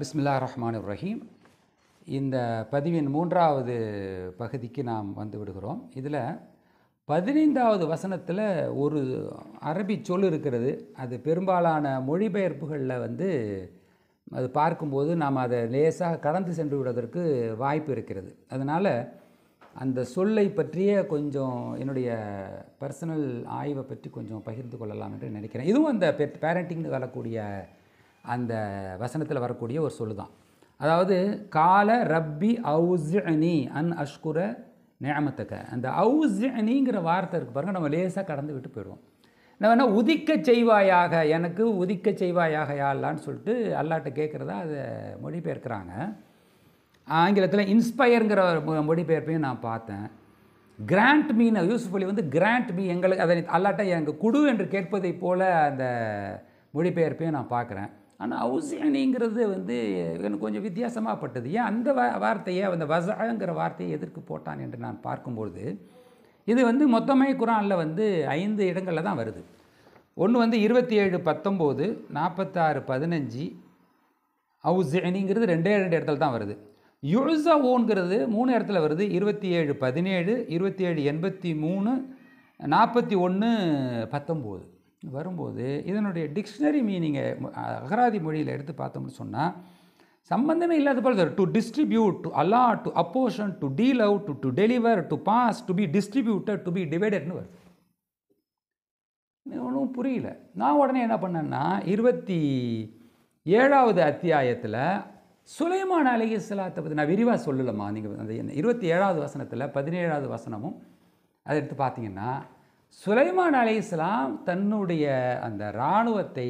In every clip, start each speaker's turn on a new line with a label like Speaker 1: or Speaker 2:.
Speaker 1: பிஸ்மில்லா ரஹ்மான் ரஹீம் இந்த பதிவின் மூன்றாவது பகுதிக்கு நாம் வந்து விடுகிறோம் இதில் பதினைந்தாவது வசனத்தில் ஒரு அரபி சொல் இருக்கிறது அது பெரும்பாலான மொழிபெயர்ப்புகளில் வந்து அது பார்க்கும்போது நாம் அதை லேசாக கடந்து சென்று விடுவதற்கு வாய்ப்பு இருக்கிறது அதனால் அந்த சொல்லை பற்றிய கொஞ்சம் என்னுடைய பர்சனல் ஆய்வை பற்றி கொஞ்சம் பகிர்ந்து கொள்ளலாம் என்று நினைக்கிறேன் இதுவும் அந்த பேரண்டிங்னு வரக்கூடிய அந்த வசனத்தில் வரக்கூடிய ஒரு சொல்லு தான் அதாவது கால ரப்பி அவுசினி அன் அஷ்குர நேமத்துக்க அந்த அவுசினிங்கிற வார்த்தை இருக்கு பாருங்கள் நம்ம லேசாக கடந்து விட்டு போயிடுவோம் நம்ம என்ன உதிக்க செய்வாயாக எனக்கு உதிக்க செய்வாயாக யாழ்லான்னு சொல்லிட்டு அல்லாட்ட கேட்குறதா அதை மொழிபெயர்க்கிறாங்க ஆங்கிலத்தில் இன்ஸ்பயருங்கிற மொழிபெயர்ப்பையும் நான் பார்த்தேன் கிராண்ட் மீன் யூஸ்ஃபுல்லி வந்து கிராண்ட் மீ எங்களுக்கு அதை அல்லாட்ட எனக்கு குடு என்று கேட்பதை போல் அந்த மொழிபெயர்ப்பையும் நான் பார்க்குறேன் ஆனால் ஹவுஸ் வந்து எனக்கு கொஞ்சம் வித்தியாசமாக பட்டது ஏன் அந்த வார்த்தையை அந்த வசாங்கிற வார்த்தையை எதிர்க்கு போட்டான் என்று நான் பார்க்கும்பொழுது இது வந்து மொத்தமே குரானில் வந்து ஐந்து இடங்களில் தான் வருது ஒன்று வந்து இருபத்தி ஏழு பத்தொம்போது நாற்பத்தாறு பதினஞ்சு ஹவுஸ்ங்கிறது ரெண்டே ரெண்டு இடத்துல தான் வருது யுழுசா ஓன்கிறது மூணு இடத்துல வருது இருபத்தி ஏழு பதினேழு இருபத்தி ஏழு எண்பத்தி மூணு நாற்பத்தி ஒன்று பத்தொம்போது வரும்போது இதனுடைய டிக்ஷனரி மீனிங்கை அகராதி மொழியில் எடுத்து பார்த்தோம்னு சொன்னால் சம்பந்தமே இல்லாத போல் sir to distribute to allot to apportion to deal out to deliver to pass to be distributed to be டிவைடட்னு வருது ஒன்றும் புரியல நான் உடனே என்ன பண்ணேன்னா இருபத்தி ஏழாவது அத்தியாயத்தில் சுலைமான் அலகி இஸ்லாத்தை பற்றி நான் விரிவாக சொல்லலம்மா நீங்கள் அந்த இருபத்தி ஏழாவது வசனத்தில் பதினேழாவது வசனமும் அதை எடுத்து பார்த்தீங்கன்னா சுலைமான் அலி இஸ்லாம் தன்னுடைய அந்த இராணுவத்தை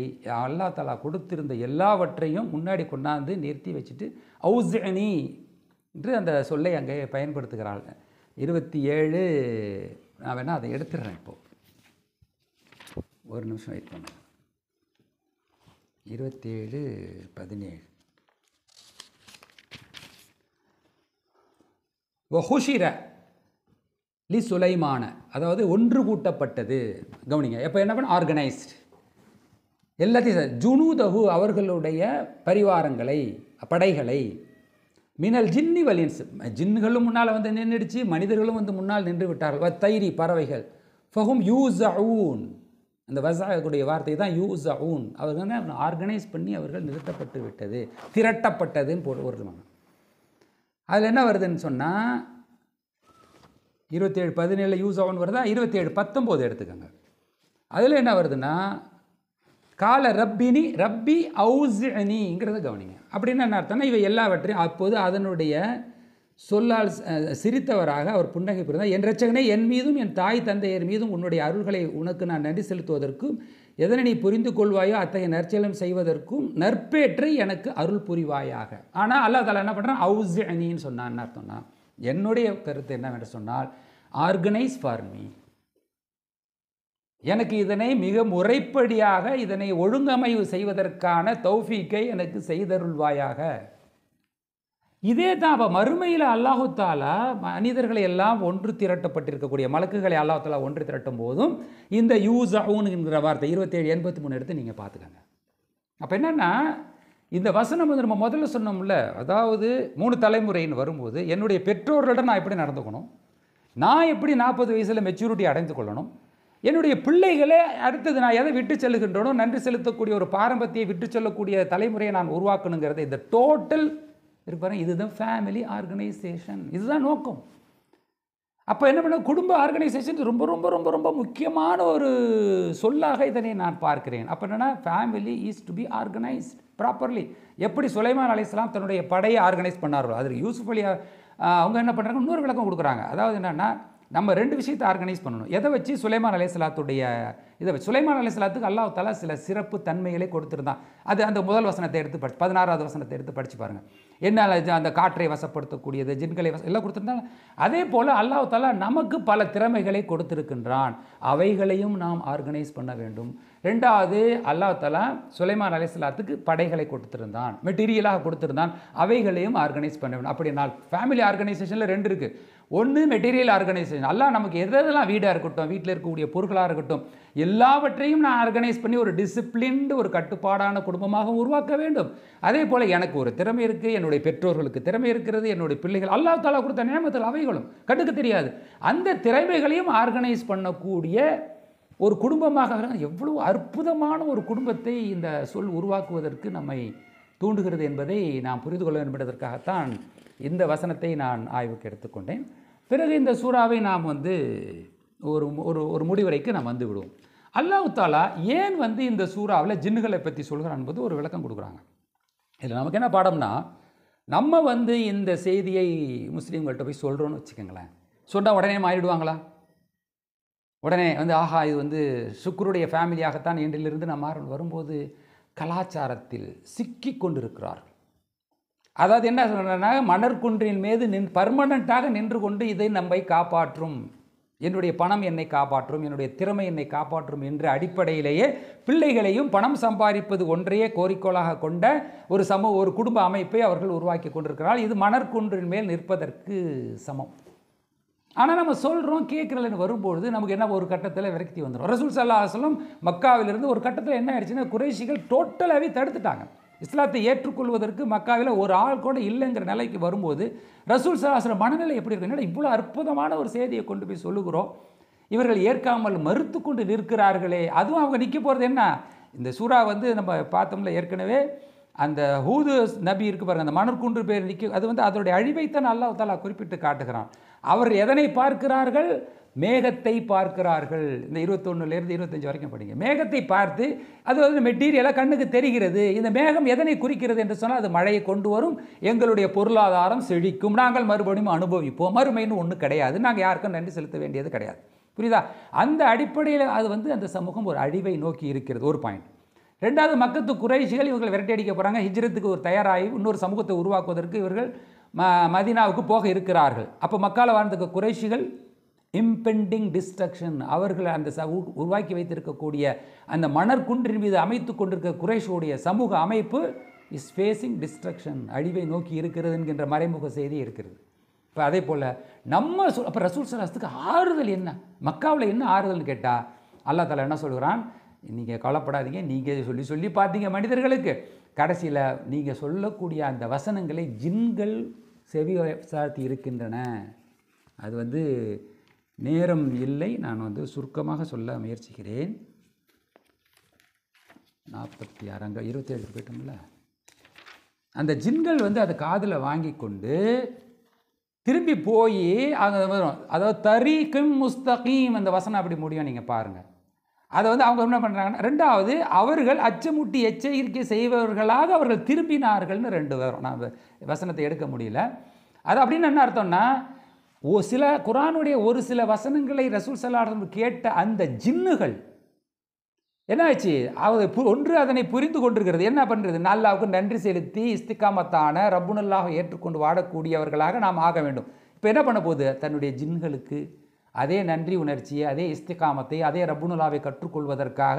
Speaker 1: அல்லா தலா கொடுத்திருந்த எல்லாவற்றையும் முன்னாடி கொண்டாந்து நிறுத்தி வச்சுட்டு ஔசனி என்று அந்த சொல்லை அங்கே பயன்படுத்துகிறாள் இருபத்தி ஏழு நான் வேணால் அதை எடுத்துடுறேன் இப்போது ஒரு நிமிஷம் வெயிட் பண்ண இருபத்தி ஏழு பதினேழு ஹுஷிரை லி சுலைமான அதாவது ஒன்று கூட்டப்பட்டது கவனிங்க எப்போ என்ன பண்ண ஆர்கனைஸ்ட் எல்லாத்தையும் தகு அவர்களுடைய பரிவாரங்களை படைகளை மினல் ஜின்னி வலியன்ஸ் ஜின்னுகளும் முன்னால் வந்து நின்றுடுச்சு மனிதர்களும் வந்து முன்னால் நின்று விட்டார்கள் தைரி பறவைகள் ஃபஹும் யூஸ் அவுன் அந்த வசாகக்கூடிய வார்த்தை தான் யூஸ் அவுன் அவர்கள் ஆர்கனைஸ் பண்ணி அவர்கள் நிறுத்தப்பட்டு விட்டது திரட்டப்பட்டதுன்னு போட்டு ஒரு அதில் என்ன வருதுன்னு சொன்னால் இருபத்தேழு பதினேழு யூஸ் ஆகும் வருதா இருபத்தேழு பத்தொம்போது எடுத்துக்கோங்க அதில் என்ன வருதுன்னா கால ரப்பினி ரப்பி அவுசினிங்கிறத கவனிங்க அப்படின்னு என்ன அர்த்தம்னா இவை எல்லாவற்றையும் அப்போது அதனுடைய சொல்லால் சிரித்தவராக அவர் புன்னகை பிறந்தார் என் ரச்சகனே என் மீதும் என் தாய் தந்தையர் மீதும் உன்னுடைய அருள்களை உனக்கு நான் நன்றி செலுத்துவதற்கும் எதனை நீ புரிந்து கொள்வாயோ அத்தகைய நற்செயலம் செய்வதற்கும் நற்பேற்றை எனக்கு அருள் புரிவாயாக ஆனால் அல்லா தலா என்ன பண்ணுறான் அவுசினின்னு சொன்னான்னு அர்த்தம்னா என்னுடைய கருத்து என்னவென்று சொன்னால் ஆர்கனைஸ் ஃபார் மீ எனக்கு இதனை மிக முறைப்படியாக இதனை ஒழுங்கமைவு செய்வதற்கான தௌஃபீக்கை எனக்கு செய்தருள்வாயாக இதே தான் அப்போ மறுமையில் அல்லாஹுத்தாலா மனிதர்களை எல்லாம் ஒன்று திரட்டப்பட்டிருக்கக்கூடிய மலக்குகளை அல்லாஹாலா ஒன்று திரட்டும் போதும் இந்த யூஸ் ஆகுன்னுங்கிற வார்த்தை இருபத்தேழு எண்பத்தி மூணு எடுத்து நீங்கள் பார்த்துக்கோங்க அப்போ என்னென்னா இந்த வசனம் வந்து நம்ம முதல்ல சொன்னோம்ல அதாவது மூணு தலைமுறைன்னு வரும்போது என்னுடைய பெற்றோர்களிடம் நான் எப்படி நடந்துக்கணும் நான் எப்படி நாற்பது வயசில் மெச்சூரிட்டி அடைந்து கொள்ளணும் என்னுடைய பிள்ளைகளை அடுத்தது நான் எதை விட்டு செல்லுகின்றனோ நன்றி செலுத்தக்கூடிய ஒரு பாரம்பரியத்தை விட்டு செல்லக்கூடிய தலைமுறையை நான் உருவாக்கணுங்கிறத இந்த டோட்டல் இருப்பாரு இதுதான் ஃபேமிலி ஆர்கனைசேஷன் இதுதான் நோக்கம் அப்போ என்ன பண்ண குடும்ப ஆர்கனைசேஷன் ரொம்ப ரொம்ப ரொம்ப ரொம்ப முக்கியமான ஒரு சொல்லாக இதனை நான் பார்க்கிறேன் அப்போ என்னென்னா family is to be organized properly எப்படி சுலைமான் அலிஸ்லாம் தன்னுடைய படையை ஆர்கனைஸ் பண்ணார்களோ அதுக்கு யூசுஃப் அவங்க என்ன பண்ணுறாங்க இன்னொரு விளக்கம் கொடுக்குறாங்க அதாவது என்னென்னா நம்ம ரெண்டு விஷயத்தை ஆர்கனைஸ் பண்ணணும் எதை வச்சு சுலைமான் அலிஸ்லாத்துடைய இதை சுலைமான் சலாத்துக்கு அல்லாஹ் தலா சில சிறப்பு தன்மைகளை கொடுத்துருந்தான் அது அந்த முதல் வசனத்தை எடுத்து படி பதினாறாவது வசனத்தை எடுத்து படித்து பாருங்கள் என்ன அந்த காற்றை வசப்படுத்தக்கூடியது ஜின்களை வச எல்லாம் கொடுத்துருந்தாங்க அதே போல் அல்லாஹ் தலா நமக்கு பல திறமைகளை கொடுத்துருக்கின்றான் அவைகளையும் நாம் ஆர்கனைஸ் பண்ண வேண்டும் ரெண்டாவது அல்லாஹ் தலா சுலைமான் அலிஸ்லாத்துக்கு படைகளை கொடுத்துருந்தான் மெட்டீரியலாக கொடுத்துருந்தான் அவைகளையும் ஆர்கனைஸ் பண்ண வேண்டும் அப்படி நான் ஃபேமிலி ஆர்கனைசேஷனில் ரெண்டு இருக்குது ஒன்று மெட்டீரியல் ஆர்கனைசேஷன் அல்லா நமக்கு எது எதெல்லாம் வீடாக இருக்கட்டும் வீட்டில் இருக்கக்கூடிய பொருட்களாக இருக்கட்டும் எல்லாவற்றையும் நான் ஆர்கனைஸ் பண்ணி ஒரு டிசிப்ளின்டு ஒரு கட்டுப்பாடான குடும்பமாக உருவாக்க வேண்டும் அதே போல் எனக்கு ஒரு திறமை இருக்குது என்னுடைய பெற்றோர்களுக்கு திறமை இருக்கிறது என்னுடைய பிள்ளைகள் அல்லா தாலா கொடுத்த நியமத்தில் அவைகளும் கண்டுக்க தெரியாது அந்த திறமைகளையும் ஆர்கனைஸ் பண்ணக்கூடிய ஒரு குடும்பமாக எவ்வளவு அற்புதமான ஒரு குடும்பத்தை இந்த சொல் உருவாக்குவதற்கு நம்மை தூண்டுகிறது என்பதை நாம் புரிந்து கொள்ள என்பதற்காகத்தான் இந்த வசனத்தை நான் ஆய்வுக்கு எடுத்துக்கொண்டேன் பிறகு இந்த சூறாவை நாம் வந்து ஒரு ஒரு ஒரு முடிவரைக்கு நாம் வந்து விடுவோம் அல்லாஹு தாலா ஏன் வந்து இந்த சூறாவில் ஜின்னுகளை பற்றி சொல்கிறான் என்பது ஒரு விளக்கம் கொடுக்குறாங்க இதில் நமக்கு என்ன பாடம்னா நம்ம வந்து இந்த செய்தியை முஸ்லீம்கள்கிட்ட போய் சொல்கிறோன்னு வச்சுக்கோங்களேன் சொன்னால் உடனே மாறிடுவாங்களா உடனே வந்து ஆஹா இது வந்து சுக்குருடைய ஃபேமிலியாகத்தான் இன்றிலிருந்து நம்ம வரும்போது கலாச்சாரத்தில் சிக்கி கொண்டிருக்கிறார்கள் அதாவது என்ன சொல்கிறேன்னா மணற்குன்றின் மீது நின் பர்மனண்ட்டாக நின்று கொண்டு இதை நம்மை காப்பாற்றும் என்னுடைய பணம் என்னை காப்பாற்றும் என்னுடைய திறமை என்னை காப்பாற்றும் என்ற அடிப்படையிலேயே பிள்ளைகளையும் பணம் சம்பாதிப்பது ஒன்றையே கோரிக்கோளாக கொண்ட ஒரு சமூக ஒரு குடும்ப அமைப்பை அவர்கள் உருவாக்கி கொண்டிருக்கிறார்கள் இது மணற்குன்றின் மேல் நிற்பதற்கு சமம் ஆனால் நம்ம சொல்கிறோம் கேட்குறலன்னு வரும்பொழுது நமக்கு என்ன ஒரு கட்டத்தில் விரக்தி வந்துடும் ரசூல் சல்லா மக்காவிலிருந்து ஒரு கட்டத்தில் என்ன ஆயிடுச்சுன்னா குறைஷிகள் டோட்டலாகவே தடுத்துட்டாங்க இஸ்லாத்தை ஏற்றுக்கொள்வதற்கு மக்காவில் ஒரு ஆள் கூட இல்லைங்கிற நிலைக்கு வரும்போது ரசூல் சராசர மனநிலை எப்படி இருக்கு இவ்வளோ அற்புதமான ஒரு செய்தியை கொண்டு போய் சொல்லுகிறோம் இவர்கள் ஏற்காமல் மறுத்து கொண்டு நிற்கிறார்களே அதுவும் அவங்க நிற்க போகிறது என்ன இந்த சூறா வந்து நம்ம பார்த்தோம்ல ஏற்கனவே அந்த ஹூது நபி இருக்கு பாருங்கள் அந்த மணற்குன்று பேர் நிற்க அது வந்து அதோடைய அழிவைத்தான் அல்லாஹாலா குறிப்பிட்டு காட்டுகிறான் அவர் எதனை பார்க்கிறார்கள் மேகத்தை பார்க்கிறார்கள் இந்த இருபத்தொன்னுலேருந்து இருபத்தஞ்சி வரைக்கும் படிங்க மேகத்தை பார்த்து அது வந்து மெட்டீரியலாக கண்ணுக்கு தெரிகிறது இந்த மேகம் எதனை குறிக்கிறது என்று சொன்னால் அது மழையை கொண்டு வரும் எங்களுடைய பொருளாதாரம் செழிக்கும் நாங்கள் மறுபடியும் அனுபவிப்போம் மறுமைன்னு ஒன்றும் கிடையாது நாங்கள் யாருக்கும் நன்றி செலுத்த வேண்டியது கிடையாது புரியுதா அந்த அடிப்படையில் அது வந்து அந்த சமூகம் ஒரு அழிவை நோக்கி இருக்கிறது ஒரு பாயிண்ட் ரெண்டாவது மக்கத்து குறைஷிகள் இவர்கள் விரட்டி அடிக்க போகிறாங்க ஹிஜ்ரத்துக்கு ஒரு தயாராகி இன்னொரு சமூகத்தை உருவாக்குவதற்கு இவர்கள் ம மதினாவுக்கு போக இருக்கிறார்கள் அப்போ மக்கால் வாழ்ந்தக்க குறைஷிகள் இம்பெண்டிங் டிஸ்ட்ரக்ஷன் அவர்கள் அந்த உருவாக்கி வைத்திருக்கக்கூடிய அந்த மணற்குன்றின் மீது அமைத்து கொண்டிருக்க குறைஷோடைய சமூக அமைப்பு இஸ் ஃபேஸிங் டிஸ்ட்ரக்ஷன் அழிவை நோக்கி இருக்கிறது என்கின்ற மறைமுக செய்தி இருக்கிறது இப்போ அதே போல் நம்ம சொ அப்போ ரசூல் சலாஸ்துக்கு ஆறுதல் என்ன மக்காவில் என்ன ஆறுதல்னு கேட்டால் அல்லா தலா என்ன சொல்கிறான் நீங்கள் கவலைப்படாதீங்க நீங்கள் சொல்லி சொல்லி பார்த்தீங்க மனிதர்களுக்கு கடைசியில் நீங்கள் சொல்லக்கூடிய அந்த வசனங்களை ஜின்கள் செவி சாத்தி இருக்கின்றன அது வந்து நேரம் இல்லை நான் வந்து சுருக்கமாக சொல்ல முயற்சிக்கிறேன் நாற்பத்தி ஆறாங்க இருபத்தேழு போயிட்டோம்ல அந்த ஜின்கள் வந்து அதை காதில் வாங்கி கொண்டு திரும்பி போய் அங்கே வரும் அதாவது தரி கிம் முஸ்தகீம் அந்த வசனம் அப்படி முடியும் நீங்கள் பாருங்கள் அதை வந்து அவங்க என்ன பண்ணுறாங்கன்னா ரெண்டாவது அவர்கள் அச்சமுட்டி எச்சரிக்கை செய்பவர்களாக அவர்கள் திரும்பினார்கள்னு ரெண்டு வரும் நான் வசனத்தை எடுக்க முடியல அது அப்படின்னு என்ன அர்த்தம்னா ஓ சில குரானுடைய ஒரு சில வசனங்களை ரசூல் சல்லாடம் கேட்ட அந்த ஜின்னுகள் என்னாச்சு அது ஒன்று அதனை புரிந்து கொண்டிருக்கிறது என்ன பண்ணுறது நல்லாவுக்கு நன்றி செலுத்தி இஸ்திகாமத்தான ரப்புனல்லாக ஏற்றுக்கொண்டு வாடக்கூடியவர்களாக நாம் ஆக வேண்டும் இப்போ என்ன பண்ண போகுது தன்னுடைய ஜின்களுக்கு அதே நன்றி உணர்ச்சியை அதே இஸ்திகாமத்தை அதே ரப்புனுலாவை கற்றுக்கொள்வதற்காக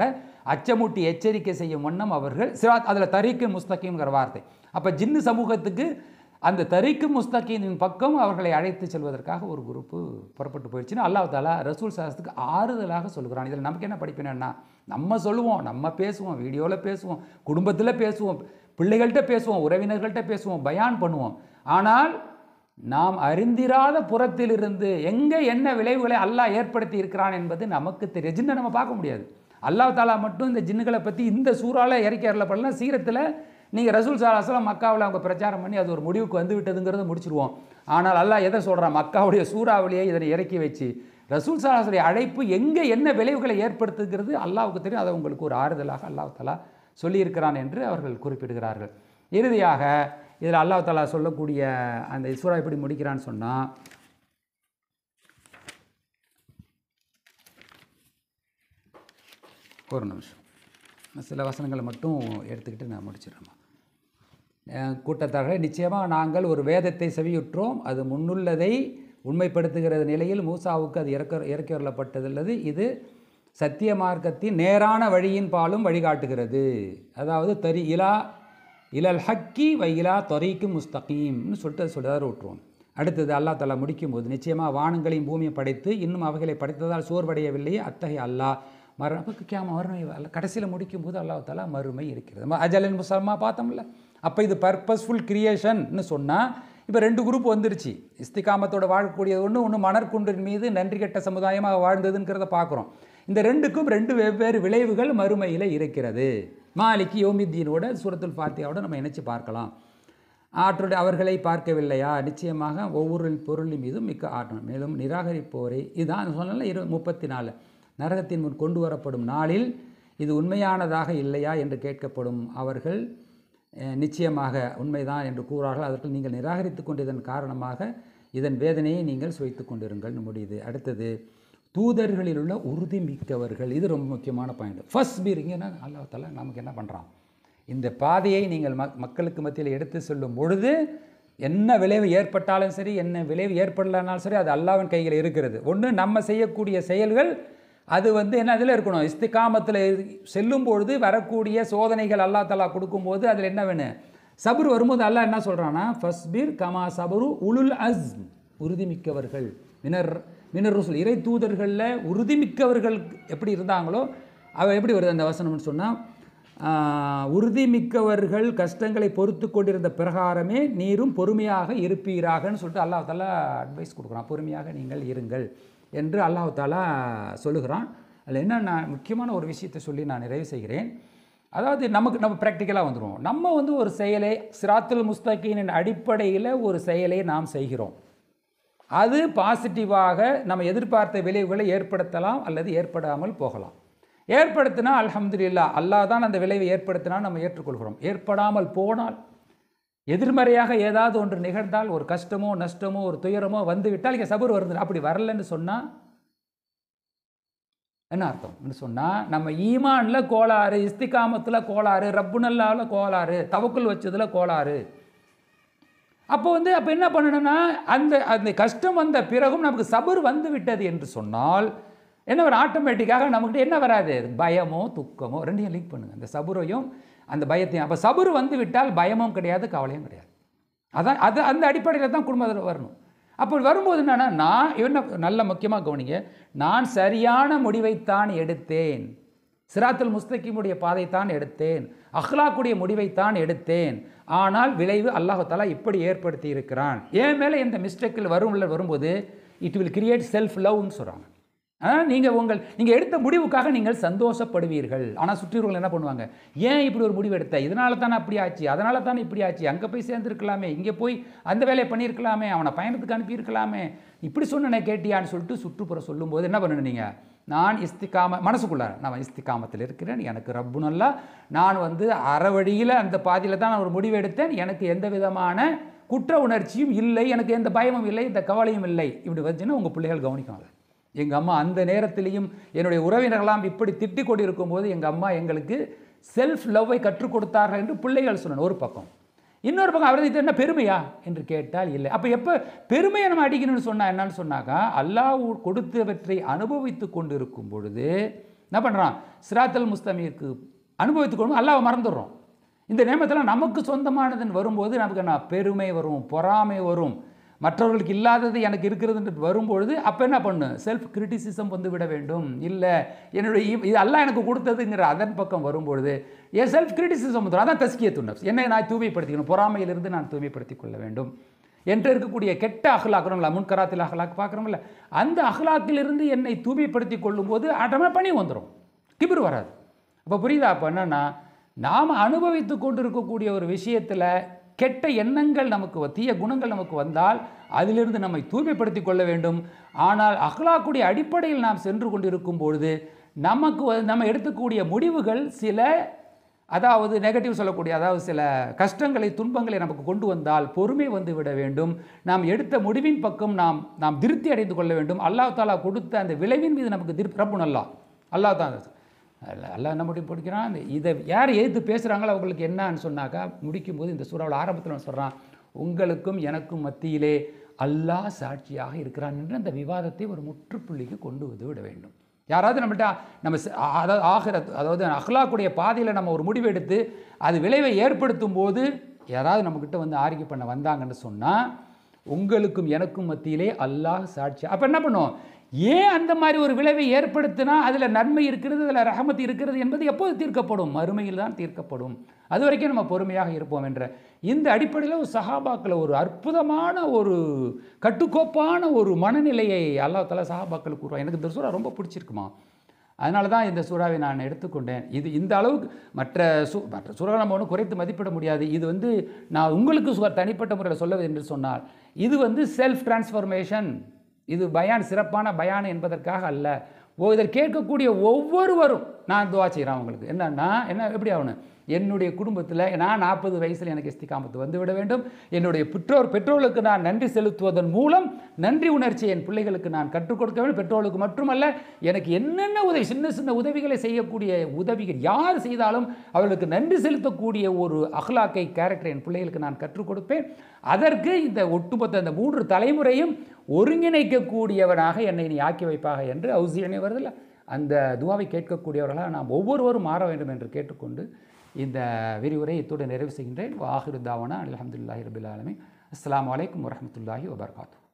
Speaker 1: அச்சமூட்டி எச்சரிக்கை செய்யும் வண்ணம் அவர்கள் சிராத் அதில் தரிக்கும் முஸ்தகிங்கிற வார்த்தை அப்போ ஜின்னு சமூகத்துக்கு அந்த தரிக்கும் முஸ்தகீனின் பக்கம் அவர்களை அழைத்து செல்வதற்காக ஒரு குரூப்பு புறப்பட்டு போயிடுச்சுன்னா அல்லாஹ் தாலா ரசூல் சாஸ்துக்கு ஆறுதலாக சொல்கிறான் இதில் நமக்கு என்ன படிப்பினா நம்ம சொல்லுவோம் நம்ம பேசுவோம் வீடியோவில் பேசுவோம் குடும்பத்தில் பேசுவோம் பிள்ளைகள்கிட்ட பேசுவோம் உறவினர்கள்ட்ட பேசுவோம் பயான் பண்ணுவோம் ஆனால் நாம் அறிந்திராத புறத்திலிருந்து எங்கே என்ன விளைவுகளை அல்லாஹ் ஏற்படுத்தி இருக்கிறான் என்பது நமக்கு தெரியும் ஜின்னை நம்ம பார்க்க முடியாது அல்லாஹ் தாலா மட்டும் இந்த ஜின்னுகளை பற்றி இந்த சூறாவில் இறக்கி அருளப்படலாம் சீரத்தில் நீங்கள் ரசூல் சாலாசலம் மக்காவில் அவங்க பிரச்சாரம் பண்ணி அது ஒரு முடிவுக்கு வந்து விட்டதுங்கிறத முடிச்சிருவோம் ஆனால் அல்லாஹ் எதை சொல்கிறான் மக்காவுடைய சூறாவளியை இதனை இறக்கி வச்சு ரசூல் சாலாசுடைய அழைப்பு எங்கே என்ன விளைவுகளை ஏற்படுத்துகிறது அல்லாவுக்கு தெரியும் அதை உங்களுக்கு ஒரு ஆறுதலாக அல்லாஹ் தலா சொல்லியிருக்கிறான் என்று அவர்கள் குறிப்பிடுகிறார்கள் இறுதியாக இதில் அல்லா தலா சொல்லக்கூடிய அந்த இசுரா எப்படி முடிக்கிறான்னு சொன்னால் ஒரு நிமிஷம் சில வசனங்களை மட்டும் எடுத்துக்கிட்டு நான் முடிச்சிடுறேம்மா கூட்டத்தார்கள் நிச்சயமாக நாங்கள் ஒரு வேதத்தை செவியுற்றோம் அது முன்னுள்ளதை உண்மைப்படுத்துகிறது நிலையில் மூசாவுக்கு அது இறக்க இறக்கி வரப்பட்டதுள்ளது இது சத்திய மார்க்கத்தின் நேரான வழியின் பாலும் வழிகாட்டுகிறது அதாவது தரி இலா இலல் ஹக்கி வைலா தொரைக்கும் முஸ்தகீம்னு சொல்லிட்டு சொல்லிதான் விட்டுருவோம் அடுத்தது அல்லா தலா முடிக்கும் போது நிச்சயமாக வானங்களையும் பூமியை படைத்து இன்னும் அவைகளை படைத்ததால் சோர்வடையவில்லையே அத்தகைய அல்லா மரணம் கேம மறுமை கடைசியில் முடிக்கும் போது அல்லாஹ் தலா மறுமை இருக்கிறது அஜலின் முசல்மா பார்த்தோம்ல அப்போ இது பர்பஸ்ஃபுல் கிரியேஷன் சொன்னால் இப்போ ரெண்டு குரூப் வந்துருச்சு இஸ்திகாமத்தோட வாழக்கூடியது ஒன்று ஒன்று மணற்குன்றின் மீது நன்றி கெட்ட சமுதாயமாக வாழ்ந்ததுங்கிறத பார்க்குறோம் இந்த ரெண்டுக்கும் ரெண்டு வெவ்வேறு விளைவுகள் மறுமையில் இருக்கிறது மாலிக்கு யோமித்தீனோட சூரத்துல் ஃபாத்தியாவோட நம்ம இணைச்சு பார்க்கலாம் ஆற்றல் அவர்களை பார்க்கவில்லையா நிச்சயமாக ஒவ்வொரு பொருளின் மீதும் மிக்க ஆற்றணும் மேலும் நிராகரிப்போரை இதுதான் சொன்னல இரு முப்பத்தி நாலு நரகத்தின் முன் கொண்டு வரப்படும் நாளில் இது உண்மையானதாக இல்லையா என்று கேட்கப்படும் அவர்கள் நிச்சயமாக உண்மைதான் என்று கூறார்கள் அதற்கு நீங்கள் நிராகரித்து கொண்டதன் காரணமாக இதன் வேதனையை நீங்கள் சுவைத்து கொண்டிருங்கள் முடியுது அடுத்தது தூதர்களில் உள்ள உறுதி மிக்கவர்கள் இது ரொம்ப முக்கியமான பாயிண்ட் ஃபஸ்ட் பீரிங்கன்னா அல்லா தலா நமக்கு என்ன பண்ணுறான் இந்த பாதையை நீங்கள் மக் மக்களுக்கு மத்தியில் எடுத்து சொல்லும் பொழுது என்ன விளைவு ஏற்பட்டாலும் சரி என்ன விளைவு ஏற்படலனாலும் சரி அது அல்லாவின் கையில் இருக்கிறது ஒன்று நம்ம செய்யக்கூடிய செயல்கள் அது வந்து என்ன அதில் இருக்கணும் இஸ்திகாமத்தில் செல்லும் பொழுது வரக்கூடிய சோதனைகள் அல்லா தலா கொடுக்கும்போது அதில் என்ன வேணும் சபுர் வரும்போது அல்லா என்ன சொல்கிறான்னா ஃபஸ்பீர் கமா சபுரு உலுல் அஸ் உறுதிமிக்கவர்கள் மினர் மினர் ரசூல் இறை தூதர்களில் உறுதிமிக்கவர்கள் எப்படி இருந்தாங்களோ அவ எப்படி வருது அந்த வசனம்னு சொன்னால் உறுதிமிக்கவர்கள் கஷ்டங்களை பொறுத்து கொண்டிருந்த பிரகாரமே நீரும் பொறுமையாக இருப்பீராகன்னு சொல்லிட்டு அல்லா தலா அட்வைஸ் கொடுக்குறான் பொறுமையாக நீங்கள் இருங்கள் என்று அல்லாஹு தாலா சொல்லுகிறான் அதில் என்னென்ன முக்கியமான ஒரு விஷயத்தை சொல்லி நான் நிறைவு செய்கிறேன் அதாவது நமக்கு நம்ம ப்ராக்டிக்கலாக வந்துடுவோம் நம்ம வந்து ஒரு செயலை சிராத்துல் முஸ்தகின் அடிப்படையில் ஒரு செயலை நாம் செய்கிறோம் அது பாசிட்டிவாக நம்ம எதிர்பார்த்த விளைவுகளை ஏற்படுத்தலாம் அல்லது ஏற்படாமல் போகலாம் ஏற்படுத்தினா அலமதுல்லா அல்லாதான் தான் அந்த விளைவை ஏற்படுத்தினா நம்ம ஏற்றுக்கொள்கிறோம் ஏற்படாமல் போனால் எதிர்மறையாக ஏதாவது ஒன்று நிகழ்ந்தால் ஒரு கஷ்டமோ நஷ்டமோ ஒரு துயரமோ வந்துவிட்டால் இங்கே சபர் வருது அப்படி வரலன்னு சொன்னால் என்ன அர்த்தம் சொன்னால் நம்ம ஈமானில் கோளாறு இஸ்திகாமத்தில் கோளாறு ரப்புனல்லாவில் கோளாறு தவக்குள் வச்சதில் கோளாறு அப்போ வந்து அப்போ என்ன பண்ணணும்னா அந்த அந்த கஷ்டம் வந்த பிறகும் நமக்கு சபர் வந்து விட்டது என்று சொன்னால் என்ன ஆட்டோமேட்டிக்காக நம்மகிட்ட என்ன வராது பயமோ துக்கமோ ரெண்டையும் லிங்க் பண்ணுங்கள் அந்த சபுரையும் அந்த பயத்தையும் அப்போ சபுரு வந்து விட்டால் பயமும் கிடையாது கவலையும் கிடையாது அதான் அது அந்த அடிப்படையில் தான் குடும்பத்தில் வரணும் அப்போ வரும்போது என்னென்னா நான் என்ன நல்ல முக்கியமாக கவனிங்க நான் சரியான முடிவைத்தான் எடுத்தேன் சிராத்துல் முஸ்தகிமுடைய பாதைத்தான் எடுத்தேன் அஹ்லாக்குடைய முடிவைத்தான் எடுத்தேன் ஆனால் விளைவு அல்லாஹாலா இப்படி ஏற்படுத்தி இருக்கிறான் என் மேலே இந்த மிஸ்டேக்கில் வரும் வரும்போது இட் வில் கிரியேட் செல்ஃப் லவ்னு சொல்கிறாங்க நீங்கள் உங்கள் நீங்கள் எடுத்த முடிவுக்காக நீங்கள் சந்தோஷப்படுவீர்கள் ஆனால் சுற்றியவர்கள் என்ன பண்ணுவாங்க ஏன் இப்படி ஒரு முடிவு எடுத்த இதனால தானே அப்படி ஆச்சு அதனால தானே இப்படி ஆச்சு அங்கே போய் சேர்ந்துருக்கலாமே இங்கே போய் அந்த வேலையை பண்ணியிருக்கலாமே அவனை பயணத்துக்கு அனுப்பியிருக்கலாமே இப்படி சொன்னேனே கேட்டியான்னு சொல்லிட்டு சுற்றுப்புற சொல்லும்போது என்ன பண்ணணும் நீங்கள் நான் இஸ்திகாம மனசுக்குள்ளார நான் இஸ்திகாமத்தில் இருக்கிறேன் எனக்கு ரப்பு நல்லா நான் வந்து அற வழியில் அந்த பாதியில் தான் நான் ஒரு முடிவு எடுத்தேன் எனக்கு எந்த விதமான குற்ற உணர்ச்சியும் இல்லை எனக்கு எந்த பயமும் இல்லை இந்த கவலையும் இல்லை இப்படி வந்துச்சுன்னா உங்கள் பிள்ளைகள் கவனிக்கணும் எங்கள் அம்மா அந்த நேரத்திலையும் என்னுடைய உறவினர்களாம் இப்படி திட்டிக் கொண்டிருக்கும் போது எங்கள் அம்மா எங்களுக்கு செல்ஃப் லவ்வை கற்றுக் கொடுத்தார்கள் என்று பிள்ளைகள் சொன்னேன் ஒரு பக்கம் இன்னொரு பக்கம் அவரது இது என்ன பெருமையா என்று கேட்டால் இல்லை அப்போ எப்போ பெருமையை நம்ம அடிக்கணும்னு சொன்னால் என்னன்னு சொன்னாக்கா அல்லாஹ் கொடுத்தவற்றை அனுபவித்து கொண்டு பொழுது என்ன பண்ணுறான் சிராத்தல் முஸ்தமிக்கு அனுபவித்து கொண்டு அல்லாவை மறந்துடுறோம் இந்த நேமத்தில் நமக்கு சொந்தமானதுன்னு வரும்போது நமக்கு என்ன பெருமை வரும் பொறாமை வரும் மற்றவர்களுக்கு இல்லாதது எனக்கு இருக்கிறதுன்றது வரும்பொழுது அப்போ என்ன பண்ணு செல்ஃப் கிரிட்டிசிசம் வந்து விட வேண்டும் இல்லை என்னுடைய இது அல்ல எனக்கு கொடுத்ததுங்கிற அதன் பக்கம் வரும்பொழுது என் செல்ஃப் கிரிட்டிசிசம் வந்துடும் அதான் தஸ்கிய துணப்ஸ் என்னை நான் தூய்மைப்படுத்திக்கணும் பொறாமையிலிருந்து நான் தூய்மைப்படுத்தி கொள்ள வேண்டும் என்று இருக்கக்கூடிய கெட்ட அகலாக்குறோம்ல முன்கராத்தில் அகலாக் பார்க்குறோம்ல அந்த அகலாக்கிலிருந்து என்னை தூய்மைப்படுத்தி கொள்ளும் போது ஆட்டமாக பணி வந்துடும் கிபிர் வராது அப்போ புரியுதா அப்போ என்னென்னா நாம் அனுபவித்து கொண்டு இருக்கக்கூடிய ஒரு விஷயத்தில் கெட்ட எண்ணங்கள் நமக்கு தீய குணங்கள் நமக்கு வந்தால் அதிலிருந்து நம்மை தூய்மைப்படுத்தி கொள்ள வேண்டும் ஆனால் அகலாக்குடைய அடிப்படையில் நாம் சென்று கொண்டிருக்கும் பொழுது நமக்கு நம்ம எடுத்துக்கூடிய முடிவுகள் சில அதாவது நெகட்டிவ் சொல்லக்கூடிய அதாவது சில கஷ்டங்களை துன்பங்களை நமக்கு கொண்டு வந்தால் பொறுமை வந்து விட வேண்டும் நாம் எடுத்த முடிவின் பக்கம் நாம் நாம் திருப்தி அடைந்து கொள்ள வேண்டும் அல்லாஹ் தாலா கொடுத்த அந்த விளைவின் மீது நமக்கு திருப்தி நல்லா அல்லாஹ் தான் அல்ல என்ன முடிவு அந்த இதை யார் எதிர்த்து பேசுகிறாங்களோ அவங்களுக்கு என்னன்னு சொன்னாக்கா முடிக்கும்போது இந்த சூறாவில் ஆரம்பத்தில் சொல்கிறான் உங்களுக்கும் எனக்கும் மத்தியிலே அல்லாஹ் சாட்சியாக இருக்கிறான் என்று அந்த விவாதத்தை ஒரு முற்றுப்புள்ளிக்கு கொண்டு வந்து விட வேண்டும் யாராவது நம்மகிட்ட நம்ம அதாவது ஆகிற அதாவது அஹ்லாக்குடைய பாதையில் நம்ம ஒரு முடிவு எடுத்து அது விளைவை ஏற்படுத்தும் போது யாராவது நம்மக்கிட்ட வந்து ஆரிக்கை பண்ண வந்தாங்கன்னு சொன்னால் உங்களுக்கும் எனக்கும் மத்தியிலே அல்லாஹ் சாட்சி அப்போ என்ன பண்ணுவோம் ஏன் அந்த மாதிரி ஒரு விளைவை ஏற்படுத்தினா அதில் நன்மை இருக்கிறது அதில் ரகமத்து இருக்கிறது என்பது எப்போது தீர்க்கப்படும் மறுமையில் தான் தீர்க்கப்படும் அது வரைக்கும் நம்ம பொறுமையாக இருப்போம் என்ற இந்த அடிப்படையில் ஒரு சஹாபாக்களை ஒரு அற்புதமான ஒரு கட்டுக்கோப்பான ஒரு மனநிலையை அல்லாத்தால சஹாபாக்களுக்கு கூறுவான் எனக்கு இந்த சூறா ரொம்ப பிடிச்சிருக்குமா அதனால தான் இந்த சூறாவை நான் எடுத்துக்கொண்டேன் இது இந்த அளவுக்கு மற்ற சூ மற்ற சூறாவை நம்ம ஒன்றும் குறைத்து மதிப்பிட முடியாது இது வந்து நான் உங்களுக்கு தனிப்பட்ட முறையில் சொல்லவது என்று சொன்னால் இது வந்து செல்ஃப் டிரான்ஸ்ஃபர்மேஷன் இது பயான் சிறப்பான பயான் என்பதற்காக அல்ல ஓ இதை கேட்கக்கூடிய ஒவ்வொருவரும் நான் துவா செய்கிறேன் அவங்களுக்கு என்னன்னா என்ன எப்படி ஆகணும் என்னுடைய குடும்பத்தில் நான் நாற்பது வயசில் எனக்கு காமத்து வந்துவிட வேண்டும் என்னுடைய பெற்றோர் பெற்றோர்களுக்கு நான் நன்றி செலுத்துவதன் மூலம் நன்றி உணர்ச்சியை என் பிள்ளைகளுக்கு நான் கற்றுக் கொடுக்க வேண்டும் பெற்றோர்களுக்கு மட்டுமல்ல எனக்கு என்னென்ன உதவி சின்ன சின்ன உதவிகளை செய்யக்கூடிய உதவிகள் யார் செய்தாலும் அவர்களுக்கு நன்றி செலுத்தக்கூடிய ஒரு அஹ்லாக்கை கேரக்டர் என் பிள்ளைகளுக்கு நான் கற்றுக் கொடுப்பேன் அதற்கு இந்த ஒட்டுமொத்த இந்த மூன்று தலைமுறையும் ஒருங்கிணைக்கக்கூடியவனாக என்னை நீ ஆக்கி வைப்பாக என்று அவுசியனை வருதில்ல அந்த துவாவை கேட்கக்கூடியவர்களாக நாம் ஒவ்வொருவரும் மாற வேண்டும் என்று கேட்டுக்கொண்டு இந்த விரிவுரை இத்துடன் நிறைவு செய்கின்றேன் வாஹிருதாவனா அலமதுல்லாஹி ரபுல் அஸ்லாம் வலைக்கம் வரமத்துல்லாஹி வபர்காத்து